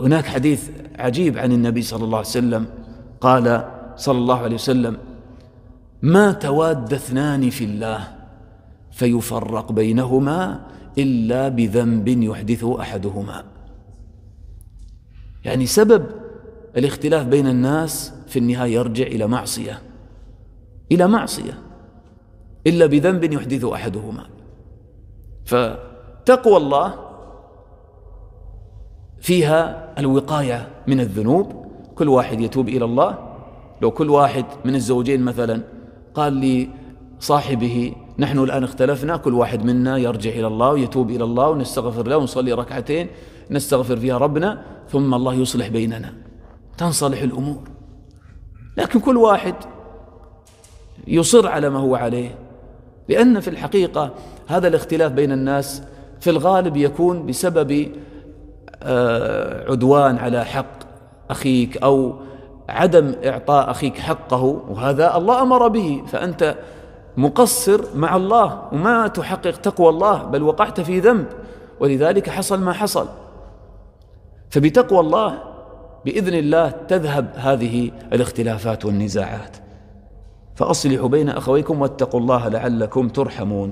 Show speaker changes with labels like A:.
A: هناك حديث عجيب عن النبي صلى الله عليه وسلم قال صلى الله عليه وسلم ما تواد اثنان في الله فيفرق بينهما الا بذنب يحدثه احدهما يعني سبب الاختلاف بين الناس في النهايه يرجع الى معصيه الى معصيه الا بذنب يحدثه احدهما فتقوى الله فيها الوقاية من الذنوب كل واحد يتوب إلى الله لو كل واحد من الزوجين مثلا قال لصاحبه نحن الآن اختلفنا كل واحد منا يرجع إلى الله ويتوب إلى الله ونستغفر له ونصلي ركعتين نستغفر فيها ربنا ثم الله يصلح بيننا تنصلح الأمور لكن كل واحد يصر على ما هو عليه لأن في الحقيقة هذا الاختلاف بين الناس في الغالب يكون بسبب آه، عدوان على حق اخيك او عدم اعطاء اخيك حقه وهذا الله امر به فانت مقصر مع الله وما تحقق تقوى الله بل وقعت في ذنب ولذلك حصل ما حصل فبتقوى الله باذن الله تذهب هذه الاختلافات والنزاعات فاصلحوا بين اخويكم واتقوا الله لعلكم ترحمون